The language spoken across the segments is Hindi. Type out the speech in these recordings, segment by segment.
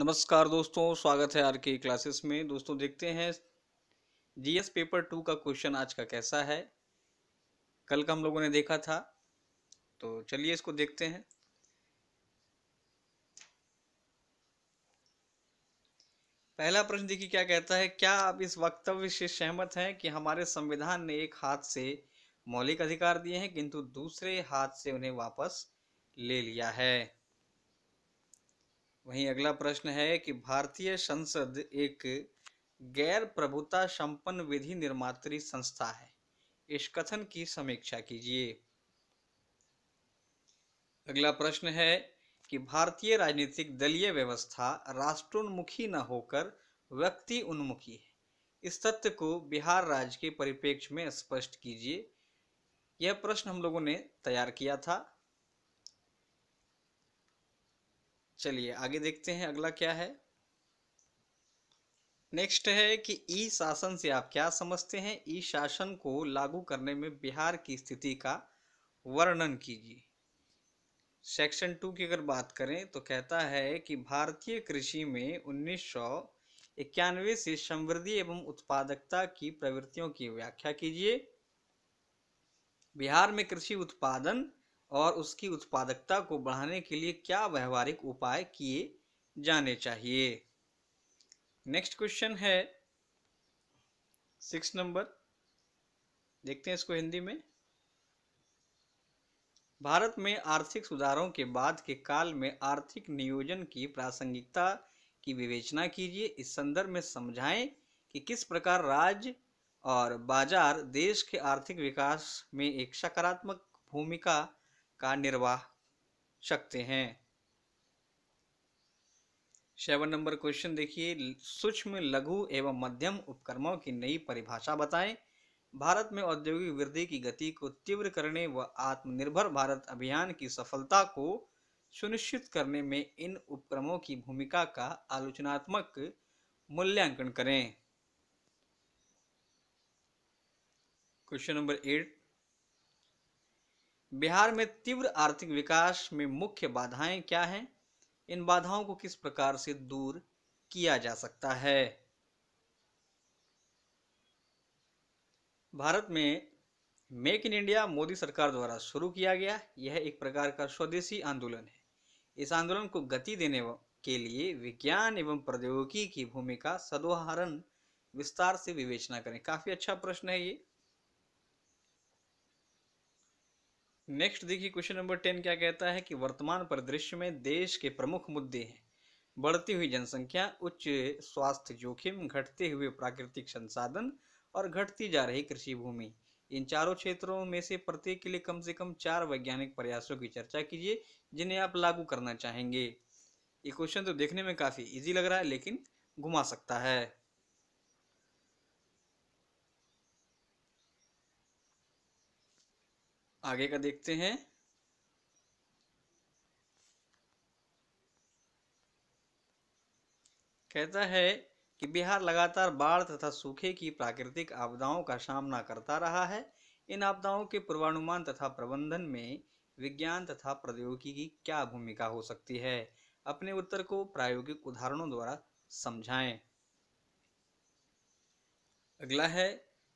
नमस्कार दोस्तों स्वागत है आर के क्लासेस में दोस्तों देखते हैं जीएस पेपर टू का क्वेश्चन आज का कैसा है कल का हम लोगों ने देखा था तो चलिए इसको देखते हैं पहला प्रश्न देखिए क्या कहता है क्या आप इस वक्तव्य से सहमत हैं कि हमारे संविधान ने एक हाथ से मौलिक अधिकार दिए हैं किंतु दूसरे हाथ से उन्हें वापस ले लिया है वहीं अगला प्रश्न है कि भारतीय संसद एक गैर प्रभुता संपन्न विधि निर्मात्री संस्था है इस कथन की समीक्षा कीजिए अगला प्रश्न है कि भारतीय राजनीतिक दलीय व्यवस्था राष्ट्रोन्मुखी न होकर व्यक्ति उन्मुखी है इस तथ्य को बिहार राज्य के परिप्रेक्ष्य में स्पष्ट कीजिए यह प्रश्न हम लोगों ने तैयार किया था चलिए आगे देखते हैं अगला क्या है नेक्स्ट है कि ई शासन से आप क्या समझते हैं ई शासन को लागू करने में बिहार की स्थिति का वर्णन कीजिए सेक्शन टू की अगर बात करें तो कहता है कि भारतीय कृषि में उन्नीस इक्यानवे से समृद्धि एवं उत्पादकता की प्रवृत्तियों की व्याख्या कीजिए बिहार में कृषि उत्पादन और उसकी उत्पादकता को बढ़ाने के लिए क्या व्यवहारिक उपाय किए जाने चाहिए नेक्स्ट क्वेश्चन है सिक्स नंबर देखते हैं इसको हिंदी में भारत में आर्थिक सुधारों के बाद के काल में आर्थिक नियोजन की प्रासंगिकता की विवेचना कीजिए इस संदर्भ में समझाएं कि किस प्रकार राज्य और बाजार देश के आर्थिक विकास में एक सकारात्मक भूमिका का निर्वाह सकते हैं सेवन नंबर क्वेश्चन देखिए सूक्ष्म लघु एवं मध्यम उपक्रमों की नई परिभाषा बताएं भारत में औद्योगिक वृद्धि की गति को तीव्र करने व आत्मनिर्भर भारत अभियान की सफलता को सुनिश्चित करने में इन उपक्रमों की भूमिका का आलोचनात्मक मूल्यांकन करें क्वेश्चन नंबर एट बिहार में तीव्र आर्थिक विकास में मुख्य बाधाएं क्या हैं इन बाधाओं को किस प्रकार से दूर किया जा सकता है भारत में मेक इन इंडिया मोदी सरकार द्वारा शुरू किया गया यह एक प्रकार का स्वदेशी आंदोलन है इस आंदोलन को गति देने के लिए विज्ञान एवं प्रौद्योगिकी की भूमिका सदोहरण विस्तार से विवेचना करें काफी अच्छा प्रश्न है ये नेक्स्ट देखिए क्वेश्चन नंबर टेन क्या कहता है कि वर्तमान परिदृश्य में देश के प्रमुख मुद्दे हैं बढ़ती हुई जनसंख्या उच्च स्वास्थ्य जोखिम घटते हुए प्राकृतिक संसाधन और घटती जा रही कृषि भूमि इन चारों क्षेत्रों में से प्रत्येक के लिए कम से कम चार वैज्ञानिक प्रयासों की चर्चा कीजिए जिन्हें आप लागू करना चाहेंगे ये क्वेश्चन तो देखने में काफ़ी इजी लग रहा है लेकिन घुमा सकता है आगे का देखते हैं कहता है कि बिहार लगातार बाढ़ तथा सूखे की प्राकृतिक आपदाओं का सामना करता रहा है इन आपदाओं के पूर्वानुमान तथा प्रबंधन में विज्ञान तथा प्रौद्योगिकी की क्या भूमिका हो सकती है अपने उत्तर को प्रायोगिक उदाहरणों द्वारा समझाएं अगला है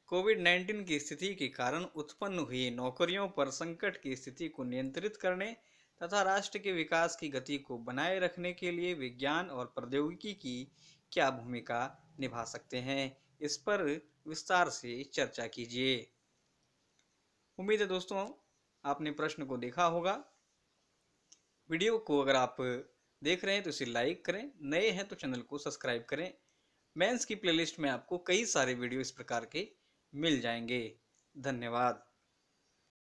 कोविड 19 की स्थिति के कारण उत्पन्न हुई नौकरियों पर संकट की स्थिति को नियंत्रित करने तथा राष्ट्र के विकास की गति को बनाए रखने के लिए विज्ञान और प्रौद्योगिकी की क्या भूमिका निभा सकते हैं इस पर विस्तार से चर्चा कीजिए उम्मीद है दोस्तों आपने प्रश्न को देखा होगा वीडियो को अगर आप देख रहे हैं तो इसे लाइक करें नए हैं तो चैनल को सब्सक्राइब करें मेंस की प्लेलिस्ट में आपको कई सारे वीडियो इस प्रकार के मिल जाएंगे धन्यवाद